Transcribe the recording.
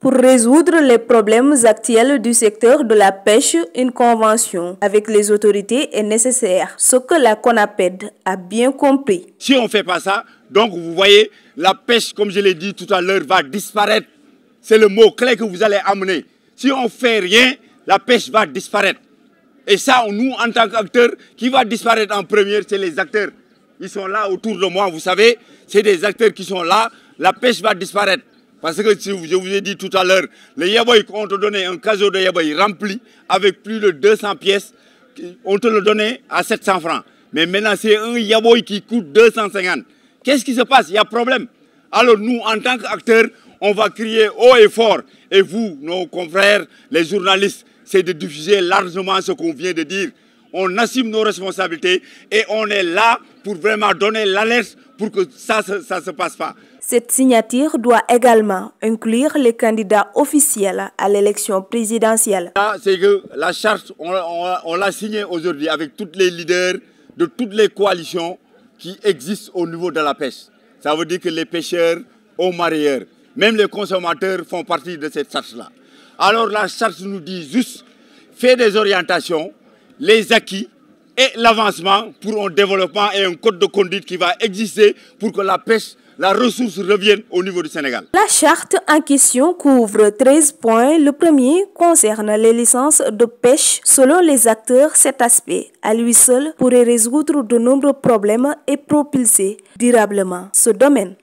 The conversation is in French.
Pour résoudre les problèmes actuels du secteur de la pêche, une convention avec les autorités est nécessaire, ce que la CONAPED a bien compris. Si on ne fait pas ça, donc vous voyez, la pêche, comme je l'ai dit tout à l'heure, va disparaître. C'est le mot clé que vous allez amener. Si on ne fait rien, la pêche va disparaître. Et ça, nous, en tant qu'acteurs, qui va disparaître en premier, c'est les acteurs ils sont là autour de moi, vous savez, c'est des acteurs qui sont là, la pêche va disparaître. Parce que je vous ai dit tout à l'heure, les Yaboy, qu'on te donnait un casier de Yaboy rempli avec plus de 200 pièces, on te le donnait à 700 francs. Mais maintenant, c'est un Yaboy qui coûte 250. Qu'est-ce qui se passe Il y a problème. Alors nous, en tant qu'acteurs, on va crier haut et fort. Et vous, nos confrères, les journalistes, c'est de diffuser largement ce qu'on vient de dire on assume nos responsabilités et on est là pour vraiment donner l'alerte pour que ça ne se passe pas. Cette signature doit également inclure les candidats officiels à l'élection présidentielle. C'est que la charte, on, l'a signée aujourd'hui avec tous les leaders de toutes les coalitions qui existent au niveau de la pêche. Ça veut dire que les pêcheurs aux marieurs, même les consommateurs font partie de cette charte-là. Alors la charte nous dit juste, fais des orientations, les acquis et l'avancement pour un développement et un code de conduite qui va exister pour que la pêche la ressource revienne au niveau du Sénégal. La charte en question couvre 13 points. Le premier concerne les licences de pêche. Selon les acteurs, cet aspect, à lui seul, pourrait résoudre de nombreux problèmes et propulser durablement ce domaine.